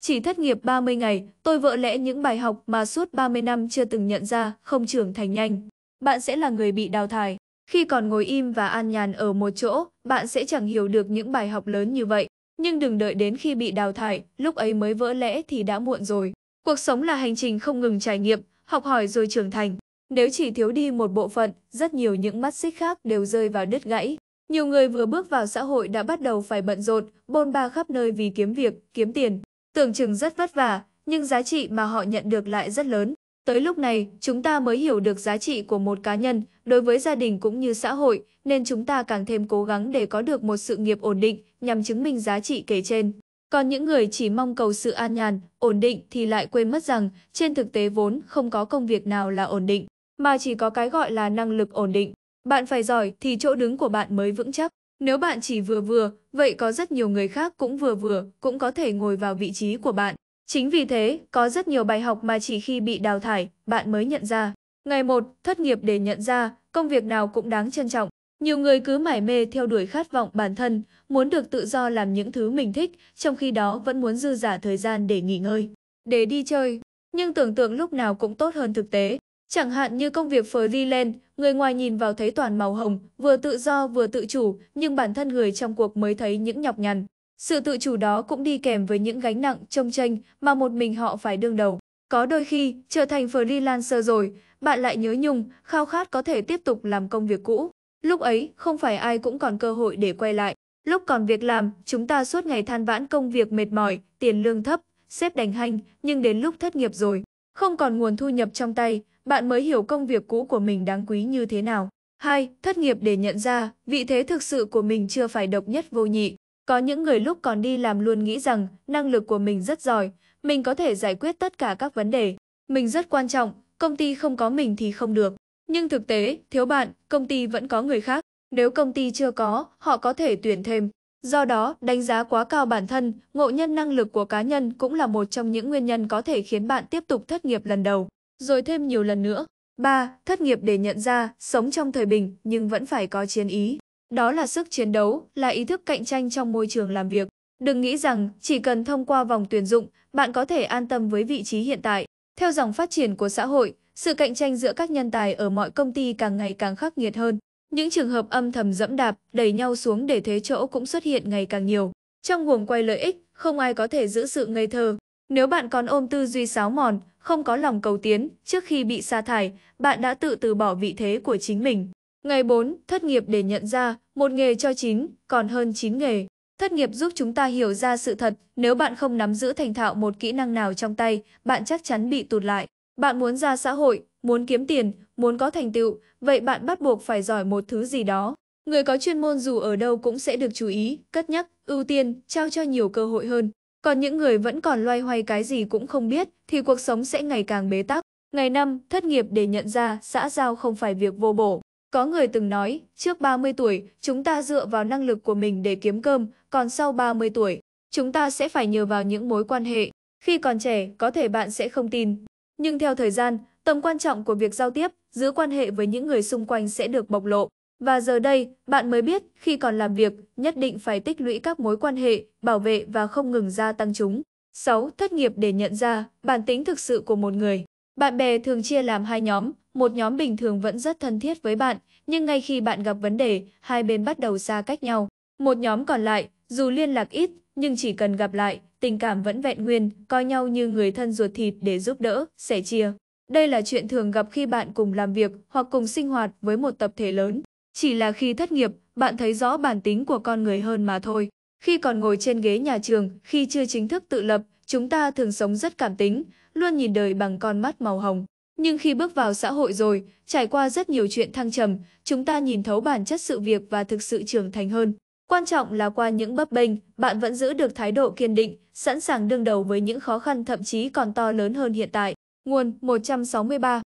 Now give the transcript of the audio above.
Chỉ thất nghiệp 30 ngày, tôi vỡ lẽ những bài học mà suốt 30 năm chưa từng nhận ra, không trưởng thành nhanh. Bạn sẽ là người bị đào thải. Khi còn ngồi im và an nhàn ở một chỗ, bạn sẽ chẳng hiểu được những bài học lớn như vậy. Nhưng đừng đợi đến khi bị đào thải, lúc ấy mới vỡ lẽ thì đã muộn rồi. Cuộc sống là hành trình không ngừng trải nghiệm, học hỏi rồi trưởng thành. Nếu chỉ thiếu đi một bộ phận, rất nhiều những mắt xích khác đều rơi vào đứt gãy. Nhiều người vừa bước vào xã hội đã bắt đầu phải bận rộn, bôn ba khắp nơi vì kiếm việc, kiếm tiền. Tưởng chừng rất vất vả, nhưng giá trị mà họ nhận được lại rất lớn. Tới lúc này, chúng ta mới hiểu được giá trị của một cá nhân đối với gia đình cũng như xã hội, nên chúng ta càng thêm cố gắng để có được một sự nghiệp ổn định nhằm chứng minh giá trị kể trên. Còn những người chỉ mong cầu sự an nhàn, ổn định thì lại quên mất rằng trên thực tế vốn không có công việc nào là ổn định, mà chỉ có cái gọi là năng lực ổn định. Bạn phải giỏi thì chỗ đứng của bạn mới vững chắc. Nếu bạn chỉ vừa vừa, vậy có rất nhiều người khác cũng vừa vừa, cũng có thể ngồi vào vị trí của bạn. Chính vì thế, có rất nhiều bài học mà chỉ khi bị đào thải, bạn mới nhận ra. Ngày một, thất nghiệp để nhận ra, công việc nào cũng đáng trân trọng. Nhiều người cứ mải mê theo đuổi khát vọng bản thân, muốn được tự do làm những thứ mình thích, trong khi đó vẫn muốn dư giả thời gian để nghỉ ngơi, để đi chơi. Nhưng tưởng tượng lúc nào cũng tốt hơn thực tế. Chẳng hạn như công việc Freeland, người ngoài nhìn vào thấy toàn màu hồng, vừa tự do vừa tự chủ, nhưng bản thân người trong cuộc mới thấy những nhọc nhằn. Sự tự chủ đó cũng đi kèm với những gánh nặng trông tranh mà một mình họ phải đương đầu. Có đôi khi, trở thành freelancer rồi, bạn lại nhớ nhung, khao khát có thể tiếp tục làm công việc cũ. Lúc ấy, không phải ai cũng còn cơ hội để quay lại. Lúc còn việc làm, chúng ta suốt ngày than vãn công việc mệt mỏi, tiền lương thấp, xếp đành hanh nhưng đến lúc thất nghiệp rồi, không còn nguồn thu nhập trong tay, bạn mới hiểu công việc cũ của mình đáng quý như thế nào. 2. Thất nghiệp để nhận ra, vị thế thực sự của mình chưa phải độc nhất vô nhị. Có những người lúc còn đi làm luôn nghĩ rằng năng lực của mình rất giỏi, mình có thể giải quyết tất cả các vấn đề. Mình rất quan trọng, công ty không có mình thì không được. Nhưng thực tế, thiếu bạn, công ty vẫn có người khác. Nếu công ty chưa có, họ có thể tuyển thêm. Do đó, đánh giá quá cao bản thân, ngộ nhân năng lực của cá nhân cũng là một trong những nguyên nhân có thể khiến bạn tiếp tục thất nghiệp lần đầu, rồi thêm nhiều lần nữa. 3. Thất nghiệp để nhận ra, sống trong thời bình nhưng vẫn phải có chiến ý. Đó là sức chiến đấu, là ý thức cạnh tranh trong môi trường làm việc. Đừng nghĩ rằng chỉ cần thông qua vòng tuyển dụng, bạn có thể an tâm với vị trí hiện tại. Theo dòng phát triển của xã hội, sự cạnh tranh giữa các nhân tài ở mọi công ty càng ngày càng khắc nghiệt hơn. Những trường hợp âm thầm dẫm đạp, đẩy nhau xuống để thế chỗ cũng xuất hiện ngày càng nhiều. Trong guồng quay lợi ích, không ai có thể giữ sự ngây thơ. Nếu bạn còn ôm tư duy sáo mòn, không có lòng cầu tiến, trước khi bị sa thải, bạn đã tự từ bỏ vị thế của chính mình. Ngày 4, thất nghiệp để nhận ra, một nghề cho chín, còn hơn 9 nghề. Thất nghiệp giúp chúng ta hiểu ra sự thật, nếu bạn không nắm giữ thành thạo một kỹ năng nào trong tay, bạn chắc chắn bị tụt lại. Bạn muốn ra xã hội, muốn kiếm tiền, muốn có thành tựu, vậy bạn bắt buộc phải giỏi một thứ gì đó. Người có chuyên môn dù ở đâu cũng sẽ được chú ý, cất nhắc, ưu tiên, trao cho nhiều cơ hội hơn. Còn những người vẫn còn loay hoay cái gì cũng không biết thì cuộc sống sẽ ngày càng bế tắc. Ngày năm, thất nghiệp để nhận ra xã giao không phải việc vô bổ. Có người từng nói, trước 30 tuổi, chúng ta dựa vào năng lực của mình để kiếm cơm, còn sau 30 tuổi, chúng ta sẽ phải nhờ vào những mối quan hệ. Khi còn trẻ, có thể bạn sẽ không tin, nhưng theo thời gian, tầm quan trọng của việc giao tiếp, giữ quan hệ với những người xung quanh sẽ được bộc lộ. Và giờ đây, bạn mới biết khi còn làm việc, nhất định phải tích lũy các mối quan hệ, bảo vệ và không ngừng gia tăng chúng. 6. Thất nghiệp để nhận ra bản tính thực sự của một người. Bạn bè thường chia làm hai nhóm, một nhóm bình thường vẫn rất thân thiết với bạn, nhưng ngay khi bạn gặp vấn đề, hai bên bắt đầu xa cách nhau. Một nhóm còn lại, dù liên lạc ít, nhưng chỉ cần gặp lại, tình cảm vẫn vẹn nguyên, coi nhau như người thân ruột thịt để giúp đỡ, sẻ chia. Đây là chuyện thường gặp khi bạn cùng làm việc hoặc cùng sinh hoạt với một tập thể lớn. Chỉ là khi thất nghiệp, bạn thấy rõ bản tính của con người hơn mà thôi. Khi còn ngồi trên ghế nhà trường, khi chưa chính thức tự lập, chúng ta thường sống rất cảm tính, luôn nhìn đời bằng con mắt màu hồng. Nhưng khi bước vào xã hội rồi, trải qua rất nhiều chuyện thăng trầm, chúng ta nhìn thấu bản chất sự việc và thực sự trưởng thành hơn. Quan trọng là qua những bấp bênh, bạn vẫn giữ được thái độ kiên định, sẵn sàng đương đầu với những khó khăn thậm chí còn to lớn hơn hiện tại. Nguồn 163